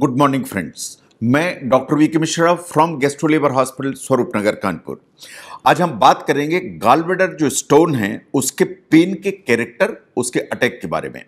good morning friends मैं doctor V K Mishra from gastro लेबर hospital Swarup Nagar Kanpur आज हम बात करेंगे गालवेडर जो स्टोन है उसके पेन के कैरेक्टर उसके अटैक के बारे में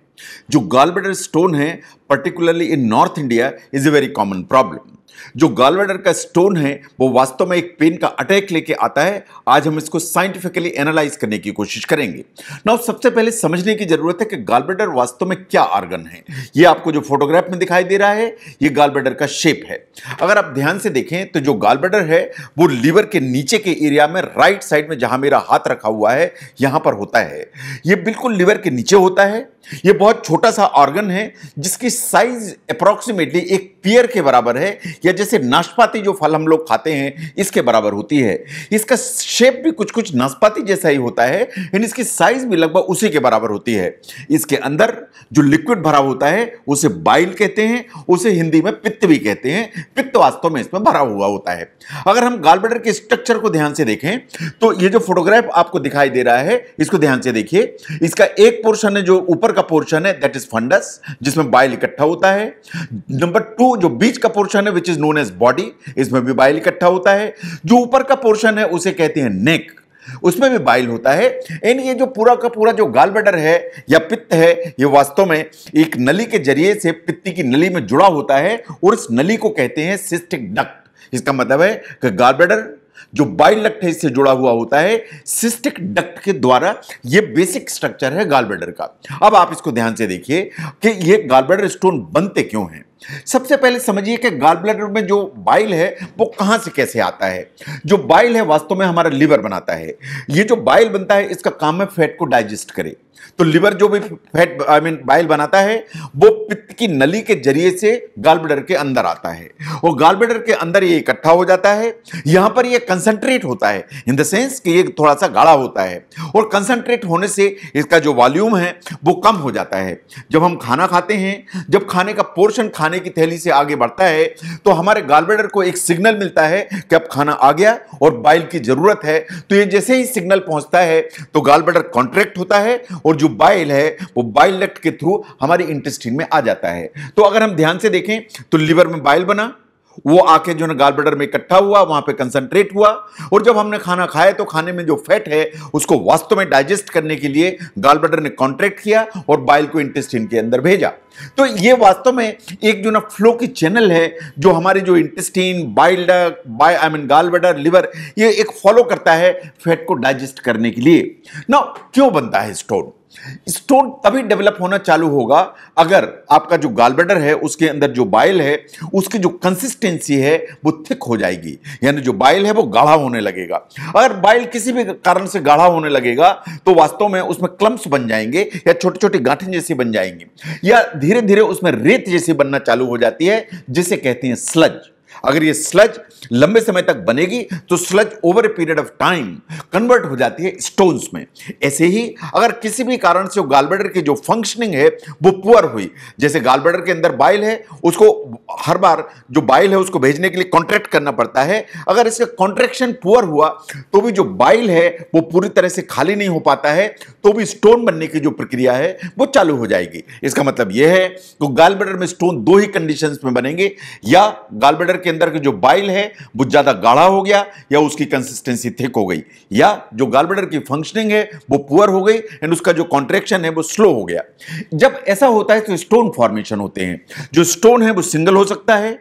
जो गालबेडर स्टोन है particularly in north India is a very common problem जो गालवेडर का स्टोन है वो वास्तव में एक पेन का अटैक लेके आता है आज हम इसको साइंटिफिकली एनालाइज करने की कोशिश करेंगे नाउ सबसे पहले समझने की जरूरत है कि गालबेडर वास्तव में क्या आर्गन है ये आपको जो फोटोग्राफ में दिखाई दे रहा है ये गालबेडर का शेप है अगर आप ध्यान से देखें तो जो गालबेडर है वो लीवर के नीचे के एरिया में राइट साइड में जहां मेरा हाथ रखा हुआ है यहां पर होता है ये बिल्कुल लीवर के नीचे होता है यह बहुत छोटा सा ऑर्गन है जिसकी साइज अप्रोक्सीमेटली एक पियर के बराबर है या जैसे नाशपाती जो फल हम लोग खाते हैं इसके बराबर होती है इसका शेप भी कुछ कुछ नाशपाती जैसा ही होता है यानी इसकी साइज भी लगभग उसी के बराबर होती है इसके अंदर जो लिक्विड भरा होता है उसे बाइल कहते हैं उसे हिंदी में पित्त भी कहते हैं पित्त वास्तव में इसमें भरा हुआ होता है अगर हम गालबेडर के स्ट्रक्चर को ध्यान से देखें तो ये जो फोटोग्राफ आपको दिखाई दे रहा है इसको ध्यान से देखिए इसका एक पोर्शन है जो ऊपर का पोर्शन है दैट इज फंडस जिसमें बाइल इकट्ठा होता है नंबर टू जो बीच का पोर्शन है which is known as body इसमें भी बाइल इकट्ठा होता है जो ऊपर का पोर्शन है उसे कहते हैं नेक उसमें भी बाइल होता है एंड ये जो पूरा का पूरा जो गाल बडर है या पित्त है ये वास्तव में एक नली के जरिए से पित्ती की नली में जुड़ा होता है और इस नली को कहते हैं सिस्टिक डक्ट इसका मतलब है कि गाल ब्लैडर जो बाइल लकटेज से जुड़ा हुआ होता है सिस्टिक डक्ट के द्वारा ये बेसिक स्ट्रक्चर है गालबेडर का अब आप इसको ध्यान से देखिए कि ये गालबेडर स्टोन बनते क्यों हैं सबसे पहले समझिए कि गालब्लेडर में जो बाइल है वो कहां से कैसे आता है जो बाइल है वास्तव में हमारा लिवर बनाता है ये जो बाइल बनता है इसका काम है फैट को डाइजेस्ट करे तो लिवर जो भी फैट आई मीन बाइल बनाता है वो पित्त की नली के जरिए से गाल के अंदर आता है वो गाल के अंदर ये इकट्ठा हो जाता है यहां पर ये कंसंट्रेट होता है इन द सेंस कि ये थोड़ा सा गाढ़ा होता है और कंसंट्रेट होने से इसका जो वॉल्यूम है वो कम हो जाता है जब हम खाना खाते हैं जब खाने का पोर्शन खाने की थैली से आगे बढ़ता है तो हमारे गाल को एक सिग्नल मिलता है कि अब खाना आ गया और बाइल की जरूरत है तो ये जैसे ही सिग्नल पहुंचता है तो गाल कॉन्ट्रैक्ट होता है और जो बाइल है वो बाइल डक्ट के थ्रू हमारे इंटेस्टिन में आ जाता है तो अगर हम ध्यान से देखें तो लीवर में बाइल बना वो आके जो है गाल में इकट्ठा हुआ वहां पे कंसंट्रेट हुआ और जब हमने खाना खाया तो खाने में जो फैट है उसको वास्तव में डाइजेस्ट करने के लिए गाल ने कॉन्ट्रैक्ट किया और बाइल को इंटेस्टिन के अंदर भेजा तो ये वास्तव में एक जो ना फ्लो की चैनल है जो हमारे जो intestine bile by I mean gall liver ये एक फॉलो करता है फैट को डाइजेस्ट करने के लिए ना क्यों बनता है स्टोन स्टोन तभी डेवलप होना चालू होगा अगर आपका जो गालबेडर है उसके अंदर जो बाइल है उसकी जो कंसिस्टेंसी है वो थिक हो जाएगी यानी जो बाइल है वो गाढ़ा होने लगेगा अगर बाइल किसी भी कारण से गाढ़ा होने लगेगा तो वास्तव में उसमें क्लम्प्स बन जाएंगे या छोटी छोटी गांठें जैसी बन जाएंगी या धीरे धीरे उसमें रेत जैसी बनना चालू हो जाती है जिसे कहते हैं स्लज अगर ये स्लज लंबे समय तक बनेगी तो sludge over a period of time convert हो जाती है स्टोन्स में ऐसे ही अगर किसी भी कारण से गालबेडर की जो फंक्शनिंग है वो पुअर हुई जैसे गालबेडर के अंदर बाइल है उसको हर बार जो बाइल है उसको भेजने के लिए कॉन्ट्रैक्ट करना पड़ता है अगर इसका कॉन्ट्रेक्शन पुअर हुआ तो भी जो बाइल है वो पूरी तरह से खाली नहीं हो पाता है तो भी स्टोन बनने की जो प्रक्रिया है वो चालू हो जाएगी इसका मतलब यह है कि तो गालबेडर में स्टोन दो ही कंडीशन में बनेंगे या गालबेडर के के अंदर के जो बाइल है वो ज़्यादा गाढ़ा हो गया या उसकी कंसिस्टेंसी थिक हो गई या जो गालबेडर की फंक्शनिंग है वो पुअर हो गई एंड उसका जो कॉन्ट्रेक्शन है वो स्लो हो गया जब ऐसा होता है तो स्टोन फॉर्मेशन होते हैं जो स्टोन है वो सिंगल हो सकता है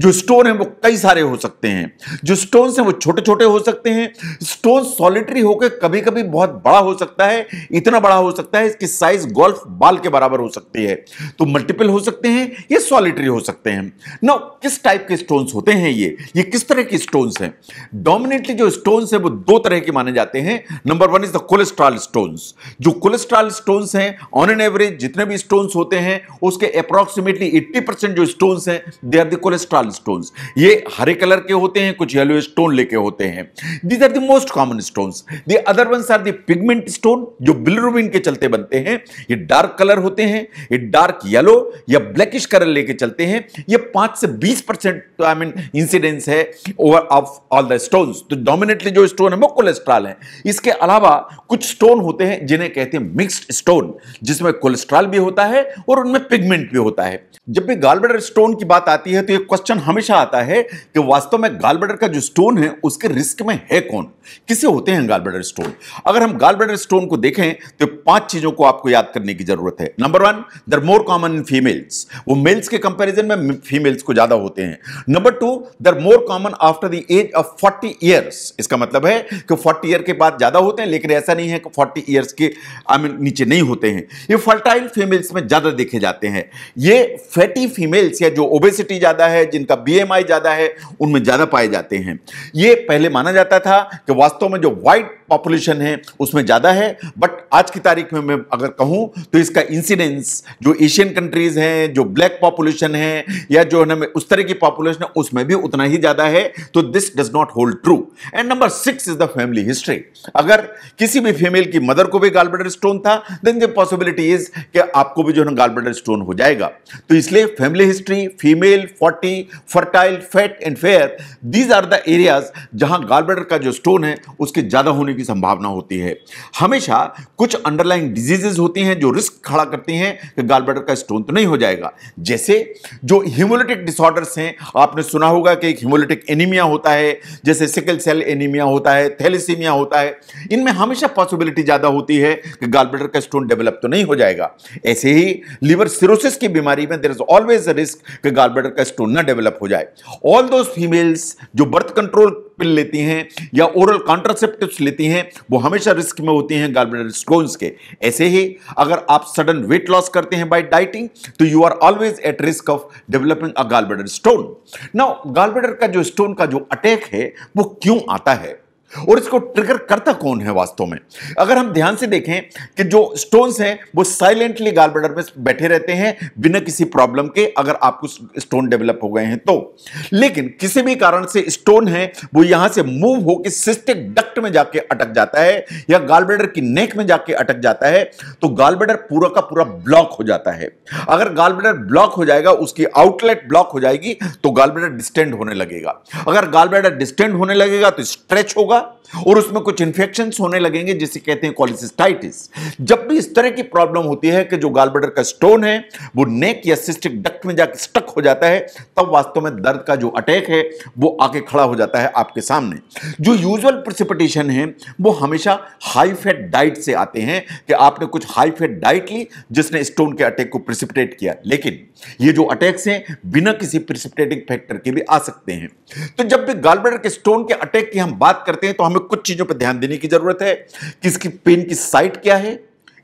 जो स्टोन है वो कई सारे हो सकते हैं जो स्टोन्स हैं वो छोटे छोटे हो सकते हैं स्टोन सॉलिटरी होकर कभी कभी बहुत बड़ा हो सकता है इतना बड़ा हो सकता है इसकी साइज गोल्फ बाल के बराबर हो सकती है तो मल्टीपल हो सकते हैं ये सॉलिटरी हो सकते हैं ना किस टाइप के स्टोन्स होते हैं ये ये किस तरह के स्टोन्स हैं डोमिनेटली जो स्टोन्स हैं वो दो तरह के माने जाते हैं number one is the cholesterol stones जो कोलेस्ट्रॉल स्टोन्स हैं ऑन एन एवरेज जितने भी स्टोन्स होते हैं उसके अप्रोक्सीमेटली एट्टी जो स्टोन्स हैं they are the cholesterol crystal stones ये हरे कलर के होते हैं कुछ येलो स्टोन लेके होते हैं these are the most common stones the other ones are the pigment stone जो बिलरूबिन के चलते बनते हैं ये डार्क कलर होते हैं ये डार्क येलो या ब्लैकिश कलर लेके चलते हैं ये पांच से बीस परसेंट आई मीन इंसिडेंस है over of all the stones तो डोमिनेटली जो स्टोन है वो कोलेस्ट्रॉल है इसके अलावा कुछ स्टोन होते हैं जिन्हें कहते हैं मिक्स्ड स्टोन जिसमें कोलेस्ट्रॉल भी होता है और उनमें पिगमेंट भी होता है जब भी गालब्लेडर स्टोन की बात आती है तो ये क्वेश्चन हमेशा आता है कि वास्तव में गाल ब्लडर का जो स्टोन है उसके रिस्क में है कौन किसे होते हैं गाल ब्लडर स्टोन अगर हम गाल ब्लडर स्टोन को देखें तो पांच चीजों को आपको याद करने की जरूरत है number one they're more common in females वो मेल्स के कंपेरिजन में फीमेल्स को ज्यादा होते हैं number two they're more common after the age of forty years इसका मतलब है कि फोर्टी ईयर के बाद ज्यादा होते हैं लेकिन ऐसा नहीं है कि फोर्टी ईयर्स के आई मीन नीचे नहीं होते हैं ये फर्टाइल फीमेल्स में ज्यादा देखे जाते हैं ये फैटी फीमेल्स या जो ओबेसिटी ज्यादा है जिनका बीएमआई ज़्यादा है उनमें ज़्यादा पाए जाते हैं यह पहले माना जाता था कि वास्तव में जो व्हाइट पॉपुलेशन है उसमें ज़्यादा है बट आज की तारीख में मैं अगर कहूँ तो इसका इंसिडेंस जो एशियन कंट्रीज़ हैं जो ब्लैक पॉपुलेशन है या जो है उस तरह की पॉपुलेशन है उसमें भी उतना ही ज़्यादा है तो this does not hold true and number six is the family history अगर किसी भी फीमेल की मदर को भी गालबेडर स्टोन था देन द पॉसिबिलिटी इज कि आपको भी जो है गालबेडर स्टोन हो जाएगा तो इसलिए family history female forty fertile fat and fair these are the areas जहां गालबेडर का जो स्टोन है उसके ज़्यादा होने की संभावना होती है हमेशा कुछ अंडरलाइन डिजीजेज होती हैं जो रिस्क खड़ा करती हैं कि गाल ब्लडर का स्टोन तो नहीं हो जाएगा जैसे जो हीमोलिटिक डिसऑर्डर्स हैं आपने सुना होगा कि एक हीमोलिटिक एनीमिया होता है जैसे सिकल सेल एनीमिया होता है थैलेसीमिया होता है इनमें हमेशा पॉसिबिलिटी ज़्यादा होती है कि गाल ब्लडर का स्टोन डेवलप तो नहीं हो जाएगा ऐसे ही लिवर सिरोसिस की बीमारी में there is always a risk कि गाल ब्लडर का स्टोन ना डेवलप हो जाए ऑल दोज फीमेल्स जो बर्थ कंट्रोल पिल लेती हैं या ओरल कॉन्ट्रासेप्टिव्स लेती हैं वो हमेशा रिस्क में होती हैं गार्बेडर स्टोन्स के ऐसे ही अगर आप सडन वेट लॉस करते हैं बाय डाइटिंग तो you are always at risk of developing a gallbladder stone ना गार्बेडर का जो स्टोन का जो अटैक है वो क्यों आता है और इसको ट्रिगर करता कौन है वास्तव में अगर हम ध्यान से देखें कि जो स्टोन्स हैं वो साइलेंटली गाल में बैठे रहते हैं बिना किसी प्रॉब्लम के अगर आपको स्टोन डेवलप हो गए हैं तो लेकिन किसी भी कारण से स्टोन है वो यहां से मूव होकर सिस्टिक डक्ट में जाके अटक जाता है या गाल की नेक में जाके अटक जाता है तो गाल पूरा का पूरा ब्लॉक हो जाता है अगर गाल ब्लॉक हो जाएगा उसकी आउटलेट ब्लॉक हो जाएगी तो गाल डिस्टेंड होने लगेगा अगर गाल डिस्टेंड होने लगेगा तो स्ट्रेच होगा होगा और उसमें कुछ इन्फेक्शन होने लगेंगे जिसे कहते हैं कॉलिसिस्टाइटिस जब भी इस तरह की प्रॉब्लम होती है कि जो गालबडर का स्टोन है वो नेक या सिस्टिक डक्ट में जाकर स्टक हो जाता है तब वास्तव में दर्द का जो अटैक है वो आके खड़ा हो जाता है आपके सामने जो यूजल प्रिसिपिटेशन है वो हमेशा हाई फैट डाइट से आते हैं कि आपने कुछ हाई फैट डाइट ली जिसने स्टोन के अटैक को प्रिसिपिटेट किया लेकिन ये जो अटैक्स हैं बिना किसी प्रिसिपिटेटिंग फैक्टर के भी आ सकते हैं तो जब भी गालबडर के स्टोन के अटैक की हम बात करते हैं हैं तो हमें कुछ चीज़ों पर ध्यान देने की ज़रूरत है कि इसकी पेन की साइट क्या है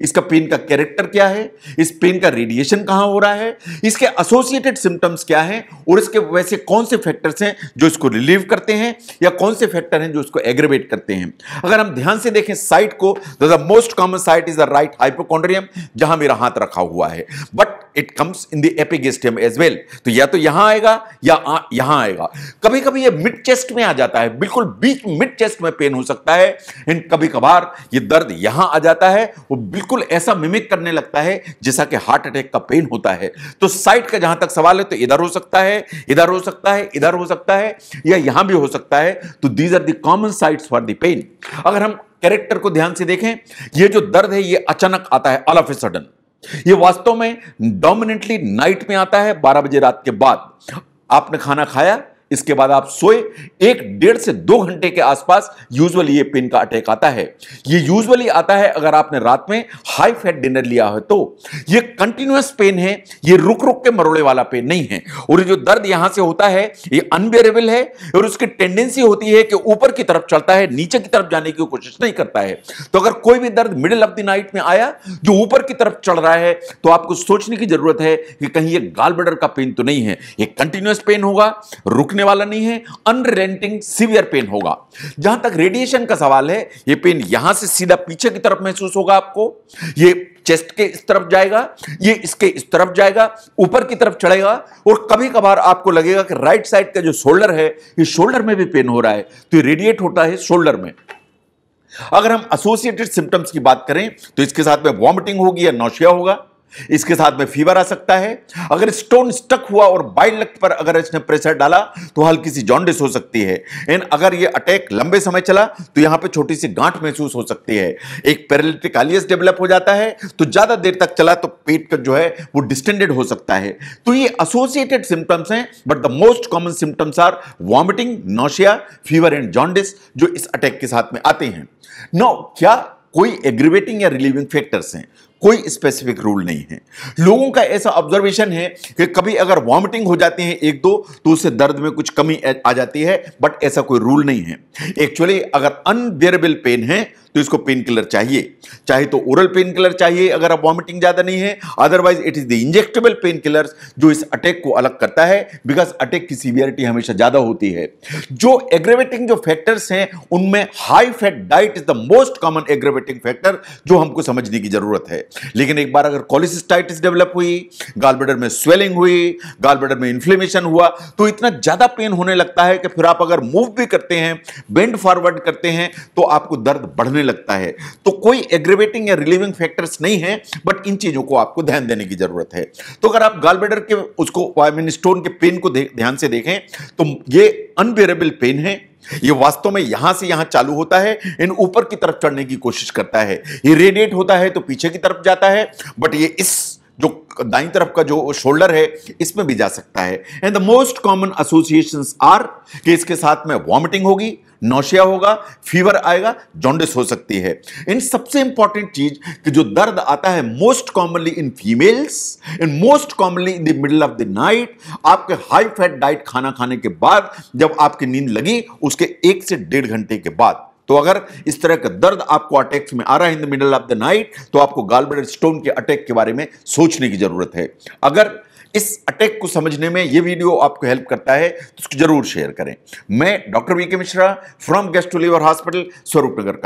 इसका पेन का कैरेक्टर क्या है इस पेन का रेडिएशन कहां हो रहा है इसके एसोसिएटेड सिम्टम्स क्या हैं और इसके वैसे कौन से फैक्टर्स हैं जो इसको रिलीव करते हैं या कौन से फैक्टर हैं जो इसको एग्रेवेट करते हैं अगर हम ध्यान से देखें साइट को तो the most common site is the right hypochondrium जहां मेरा हाथ रखा हुआ है but it comes in the epigastrium as well तो या तो यहां आएगा या यहां आएगा कभी कभी ये मिड चेस्ट में आ जाता है बिल्कुल बीच मिड चेस्ट में पेन हो सकता है एंड कभी कभार ये दर्द यहां आ जाता है वो बिल्कुल ऐसा मिमिक करने लगता है जैसा कि हार्ट अटैक का पेन होता है तो साइड का जहां तक सवाल है तो इधर हो सकता है इधर हो सकता है इधर हो सकता है या यहां भी हो सकता है तो these are the common sides for the pain अगर हम कैरेक्टर को ध्यान से देखें ये जो दर्द है ये अचानक आता है ऑल ऑफ ए सडन ये वास्तव में डोमिनेंटली नाइट में आता है बारह बजे रात के बाद आपने खाना खाया इसके बाद आप सोए एक डेढ़ से दो घंटे के आसपास यूजुअली ये पेन का अटैक आता है ये यूजुअली आता है अगर आपने रात में हाई फैट डिनर लिया हो तो ये कंटिन्यूस पेन है ये रुक रुक के मरोड़े वाला पेन नहीं है और जो दर्द यहां से होता है ये अनबेरेबल है और उसकी टेंडेंसी होती है कि ऊपर की तरफ चलता है नीचे की तरफ जाने की कोशिश नहीं करता है तो अगर कोई भी दर्द मिडिल ऑफ द नाइट में आया जो ऊपर की तरफ चढ़ रहा है तो आपको सोचने की जरूरत है कि कहीं ये गाल बडर का पेन तो नहीं है ये कंटिन्यूस पेन होगा रुक रुकने वाला नहीं है अनरेंटिंग सीवियर पेन होगा जहां तक रेडिएशन का सवाल है ये पेन यहां से सीधा पीछे की तरफ महसूस होगा आपको ये चेस्ट के इस तरफ जाएगा ये इसके इस तरफ जाएगा ऊपर की तरफ चढ़ेगा और कभी कभार आपको लगेगा कि राइट साइड का जो शोल्डर है ये शोल्डर में भी पेन हो रहा है तो ये रेडिएट होता है शोल्डर में अगर हम एसोसिएटेड सिम्टम्स की बात करें तो इसके साथ में वॉमिटिंग होगी या नौशिया होगा इसके साथ में फीवर आ सकता है अगर स्टोन स्टक हुआ और बाइल लक पर अगर इसने प्रेशर डाला तो हल्की सी जॉन्डिस हो सकती है एंड अगर ये अटैक लंबे समय चला तो यहाँ पे छोटी सी गांठ महसूस हो सकती है एक पैरालिटिक आलियस डेवलप हो जाता है तो ज़्यादा देर तक चला तो पेट का जो है वो डिस्टेंडेड हो सकता है तो ये एसोसिएटेड सिम्टम्स हैं but the most common symptoms are vomiting nausea fever and jaundice जो इस अटैक के साथ में आते हैं नो क्या कोई एग्रीवेटिंग या रिलीविंग फैक्टर्स हैं कोई स्पेसिफिक रूल नहीं है लोगों का ऐसा ऑब्जर्वेशन है कि कभी अगर वॉमिटिंग हो जाती है एक दो तो उससे दर्द में कुछ कमी आ जाती है बट ऐसा कोई रूल नहीं है एक्चुअली अगर अनबियरेबल पेन है तो इसको पेन किलर चाहिए चाहे तो ओरल पेन किलर चाहिए अगर आप वॉमिटिंग ज़्यादा नहीं है otherwise it is the injectable pain killer जो इस अटैक को अलग करता है बिकॉज अटैक की सीवियरिटी हमेशा ज़्यादा होती है जो एग्रेवेटिंग जो फैक्टर्स हैं उनमें high fat diet is the most common aggravating factor जो हमको समझने की ज़रूरत है लेकिन एक बार अगर कॉलिसिस्टाइटिस डेवलप हुई गालबेडर में स्वेलिंग हुई गालबेडर में इन्फ्लेमेशन हुआ तो इतना ज़्यादा पेन होने लगता है कि फिर आप अगर मूव भी करते हैं बेंड फॉरवर्ड करते हैं तो आपको दर्द बढ़ने लगता है तो कोई एग्रेवेटिंग या रिलीविंग फैक्टर्स नहीं है बट इन चीज़ों को आपको ध्यान देने की ज़रूरत है तो अगर आप गालबेडर के उसको आई मीन स्टोन के पेन को ध्यान से देखें तो ये अनबेरेबल पेन है ये वास्तव में यहां से यहां चालू होता है इन ऊपर की तरफ चढ़ने की कोशिश करता है ये रेडिएट होता है तो पीछे की तरफ जाता है बट ये इस जो दाई तरफ का जो शोल्डर है इसमें भी जा सकता है and the most common association are कि इसके साथ में वॉमिटिंग होगी नौशिया होगा फीवर आएगा जॉन्डिस हो सकती है इन सबसे इंपॉर्टेंट चीज कि जो दर्द आता है most commonly in females in most commonly in the middle of the night आपके हाई फैट डाइट खाना खाने के बाद जब आपकी नींद लगी उसके एक से डेढ़ घंटे के बाद तो अगर इस तरह का दर्द आपको अटैक्स में आ रहा है in the middle of the night तो आपको गालब्लडर स्टोन के अटैक के बारे में सोचने की ज़रूरत है अगर इस अटैक को समझने में यह वीडियो आपको हेल्प करता है तो उसको जरूर शेयर करें मैं doctor V K Mishra from टू लिवर हॉस्पिटल स्वरूप नगर